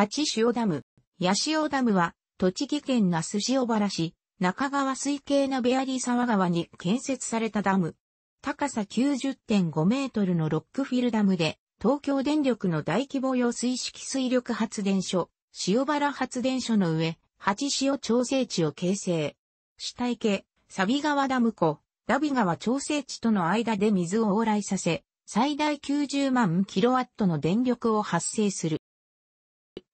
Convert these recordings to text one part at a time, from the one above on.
八塩ダム。八潮ダムは、栃木県那須塩原市、中川水系ベアリー沢川に建設されたダム。高さ90.5メートルのロックフィルダムで、東京電力の大規模用水式水力発電所、塩原発電所の上、八潮調整地を形成。主体系、サビ川ダム湖、ダビ川調整地との間で水を往来させ、最大90万キロワットの電力を発生する。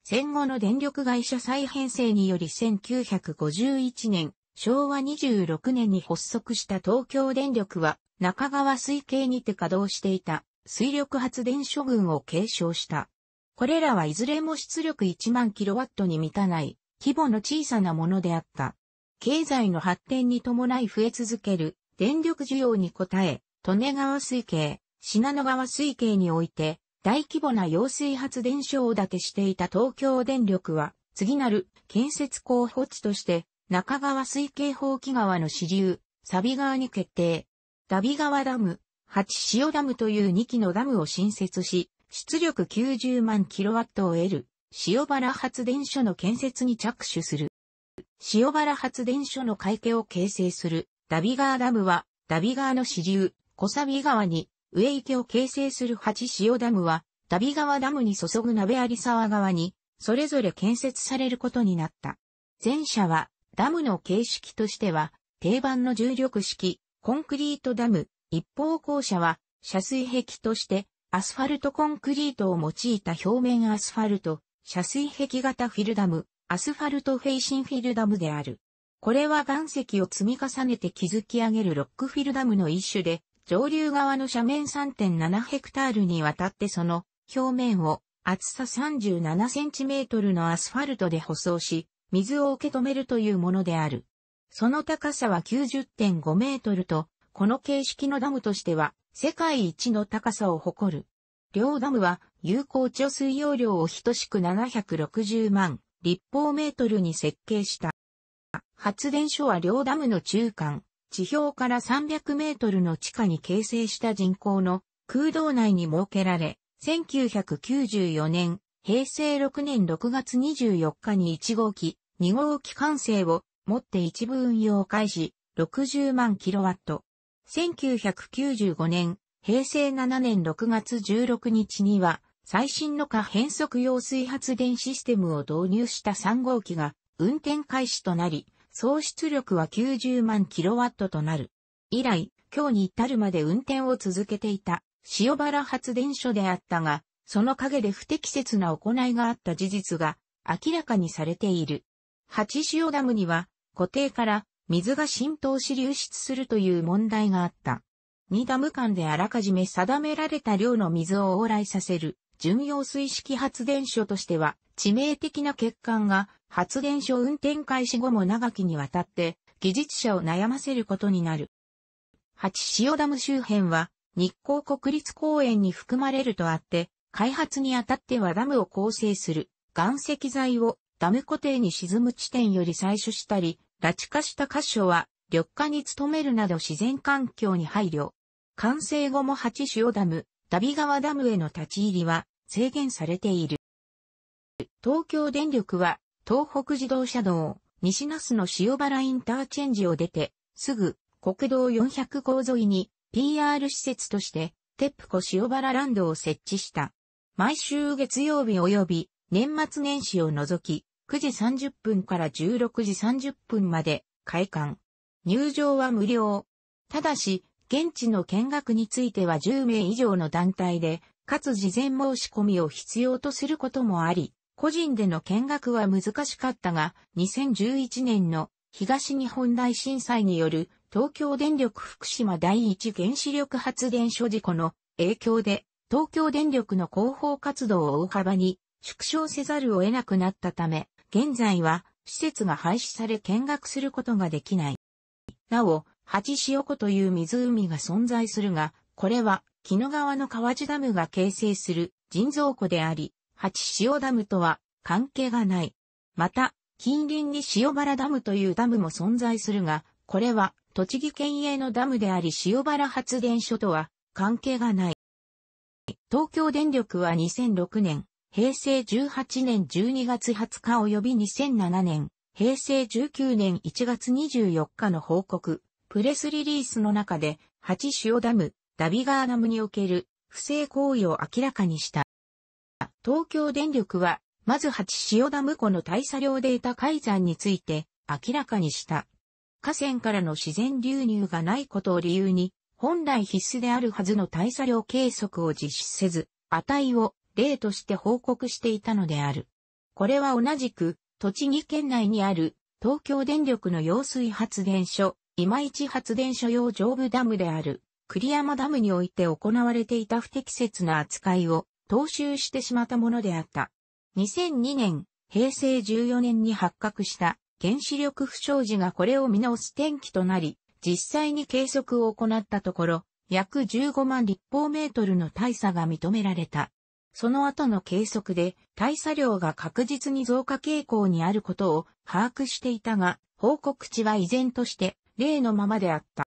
戦後の電力会社再編成により1951年、昭和26年に発足した東京電力は中川水系にて稼働していた水力発電所群を継承した。これらはいずれも出力1万キロワットに満たない規模の小さなものであった。経済の発展に伴い増え続ける電力需要に応え、利根川水系、品野川水系において大規模な揚水発電所を建てしていた東京電力は、次なる建設候補地として、中川水系法規川の支流、サビ川に決定。ダビ川ダム、八塩ダムという2基のダムを新設し、出力90万キロワットを得る、塩原発電所の建設に着手する。塩原発電所の会計を形成する、ダビ川ダムは、ダビ川の支流、小サビ川に上池を形成する八塩ダムは、旅川ダムに注ぐ鍋有沢川に、それぞれ建設されることになった。前者は、ダムの形式としては、定番の重力式、コンクリートダム、一方校舎は、遮水壁として、アスファルトコンクリートを用いた表面アスファルト、遮水壁型フィルダム、アスファルトフェイシンフィルダムである。これは岩石を積み重ねて築き上げるロックフィルダムの一種で、上流側の斜面3.7ヘクタールにわたってその表面を厚さ37センチメートルのアスファルトで舗装し、水を受け止めるというものである。その高さは90.5メートルと、この形式のダムとしては世界一の高さを誇る。両ダムは有効貯水容量を等しく760万立方メートルに設計した。発電所は両ダムの中間、地表から300メートルの地下に形成した人工の空洞内に設けられ、1994年、平成6年6月24日に1号機、2号機完成をもって一部運用開始、60万キロワット。1995年、平成7年6月16日には、最新の可変速用水発電システムを導入した3号機が運転開始となり、総出力は90万キロワットとなる。以来、今日に至るまで運転を続けていた塩原発電所であったが、その陰で不適切な行いがあった事実が明らかにされている。八塩ダムには固定から水が浸透し流出するという問題があった。二ダム間であらかじめ定められた量の水を往来させる巡洋水式発電所としては致命的な欠陥が発電所運転開始後も長きにわたって技術者を悩ませることになる。八塩ダム周辺は日光国立公園に含まれるとあって、開発にあたってはダムを構成する岩石材をダム固定に沈む地点より採取したり、拉致化した箇所は緑化に努めるなど自然環境に配慮。完成後も八塩ダム、ダビ川ダムへの立ち入りは制限されている。東京電力は、東北自動車道、西那須の塩原インターチェンジを出て、すぐ、国道400号沿いに、PR 施設として、テップコ塩原ランドを設置した。毎週月曜日及び、年末年始を除き、9時30分から16時30分まで、開館。入場は無料。ただし、現地の見学については10名以上の団体で、かつ事前申し込みを必要とすることもあり、個人での見学は難しかったが、2011年の東日本大震災による東京電力福島第一原子力発電所事故の影響で、東京電力の広報活動を大幅に縮小せざるを得なくなったため、現在は施設が廃止され見学することができない。なお、八塩湖という湖が存在するが、これは、木野川の川地ダムが形成する人造湖であり、八塩ダムとは関係がない。また、近隣に塩原ダムというダムも存在するが、これは栃木県営のダムであり塩原発電所とは関係がない。東京電力は2006年、平成18年12月20日及び2007年、平成19年1月24日の報告、プレスリリースの中で、八塩ダム、ダビガーダムにおける不正行為を明らかにした。東京電力は、まず八潮ダム湖の大作量データ改ざんについて明らかにした。河川からの自然流入がないことを理由に、本来必須であるはずの大作量計測を実施せず、値を例として報告していたのである。これは同じく、栃木県内にある東京電力の揚水発電所、今市発電所用上部ダムである栗山ダムにおいて行われていた不適切な扱いを踏襲してしまったものであった。2002年、平成14年に発覚した原子力不祥事がこれを見直す転機となり、実際に計測を行ったところ、約15万立方メートルの大差が認められた。その後の計測で大差量が確実に増加傾向にあることを把握していたが、報告値は依然として例のままであった。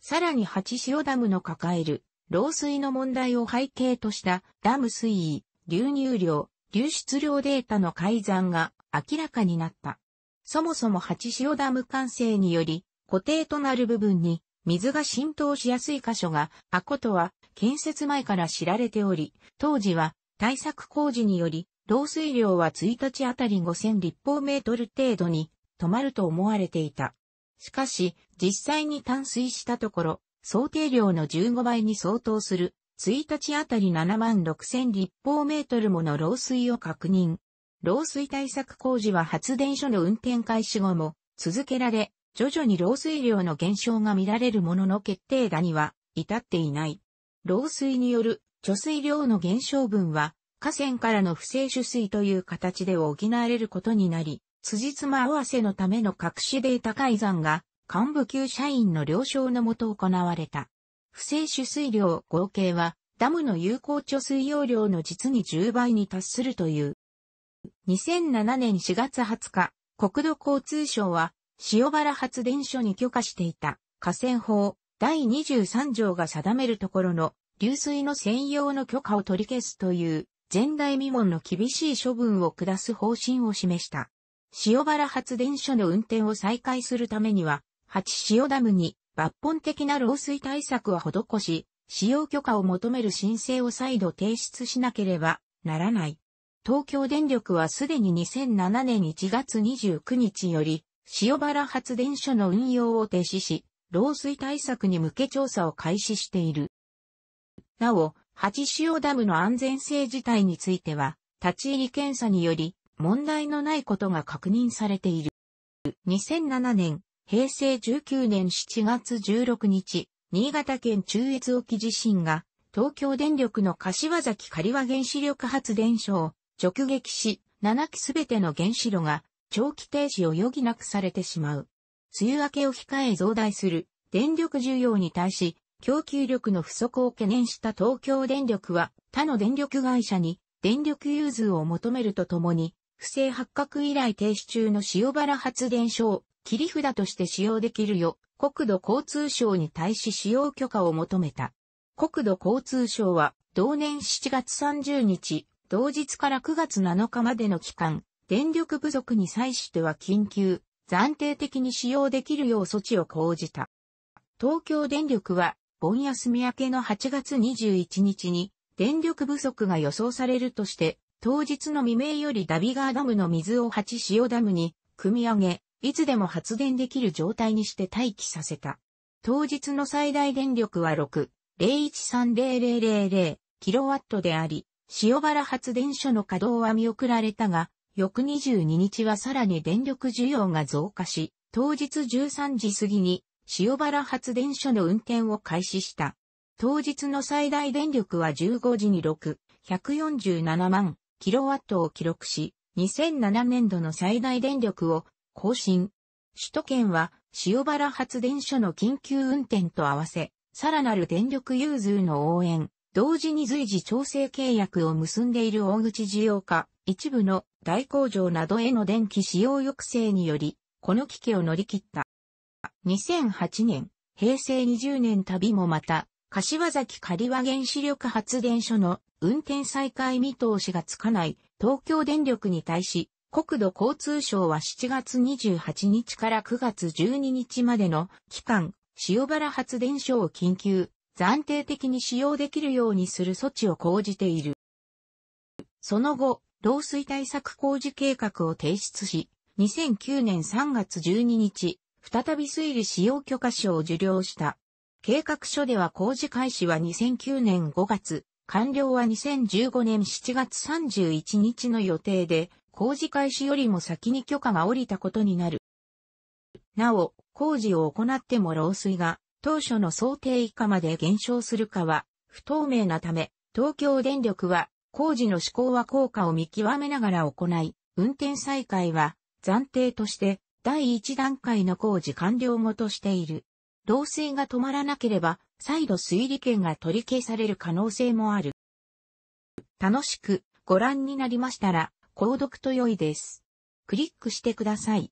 さらに八潮ダムの抱える漏水の問題を背景としたダム水位、流入量、流出量データの改ざんが明らかになった。そもそも八潮ダム完成により、固定となる部分に水が浸透しやすい箇所が、あことは建設前から知られており、当時は対策工事により、漏水量は1日あたり5000立方メートル程度に止まると思われていた。しかし、実際に淡水したところ、想定量の15倍に相当する、1日あたり7万6000立方メートルもの漏水を確認。漏水対策工事は発電所の運転開始後も続けられ、徐々に漏水量の減少が見られるものの決定打には至っていない。漏水による貯水量の減少分は河川からの不正取水という形で補われることになり、辻褄合わせのための隠しデータ改ざんが幹部級社員の了承のもと行われた。不正取水量合計は、ダムの有効貯水容量の実に10倍に達するという。2007年4月20日、国土交通省は、塩原発電所に許可していた河川法第23条が定めるところの流水の専用の許可を取り消すという前代未聞の厳しい処分を下す方針を示した。塩原発電所の運転を再開するためには八塩ダムに抜本的な漏水対策を施し、使用許可を求める申請を再度提出しなければならない。東京電力はすでに2007年1月29日より、塩原発電所の運用を停止し、漏水対策に向け調査を開始している。なお、八塩ダムの安全性自体については、立ち入り検査により、問題のないことが確認されている。2007年平成19年7月16日、新潟県中越沖地震が、東京電力の柏崎刈羽原子力発電所を直撃し、7基すべての原子炉が長期停止を余儀なくされてしまう。梅雨明けを控え増大する電力需要に対し、供給力の不足を懸念した東京電力は、他の電力会社に電力融通を求めるとともに、不正発覚以来停止中の塩原発電所を切り札として使用できるよ、国土交通省に対し使用許可を求めた。国土交通省は、同年7月30日、同日から9月7日までの期間、電力不足に際しては緊急、暫定的に使用できるよう措置を講じた。東京電力は、盆休み明けの8月21日に、電力不足が予想されるとして、当日の未明よりダビガーダムの水を8塩ダムに、組み上げ、いつでも発電できる状態にして待機させた。当日の最大電力は6、0130000キロワットであり、塩原発電所の稼働は見送られたが、翌22日はさらに電力需要が増加し、当日13時過ぎに塩原発電所の運転を開始した。当日の最大電力は15時に6、147万キロワットを記録し、2007年度の最大電力を更新。首都圏は塩原発電所の緊急運転と合わせ、さらなる電力融通の応援、同時に随時調整契約を結んでいる大口事業家、一部の大工場などへの電気使用抑制により、この危機を乗り切った。2008年、平成20年旅もまた、柏崎刈羽原子力発電所の運転再開見通しがつかない東京電力に対し、国土交通省は7月28日から9月12日までの期間、塩原発電所を緊急、暫定的に使用できるようにする措置を講じている。その後、漏水対策工事計画を提出し、2009年3月12日、再び水利使用許可書を受領した。計画書では工事開始は2009年5月、完了は2015年7月31日の予定で、工事開始よりも先に許可が下りたことになる。なお、工事を行っても漏水が当初の想定以下まで減少するかは不透明なため、東京電力は工事の施行は効果を見極めながら行い、運転再開は暫定として第1段階の工事完了後としている。漏水が止まらなければ再度推理権が取り消される可能性もある。楽しくご覧になりましたら購読と良いです。クリックしてください。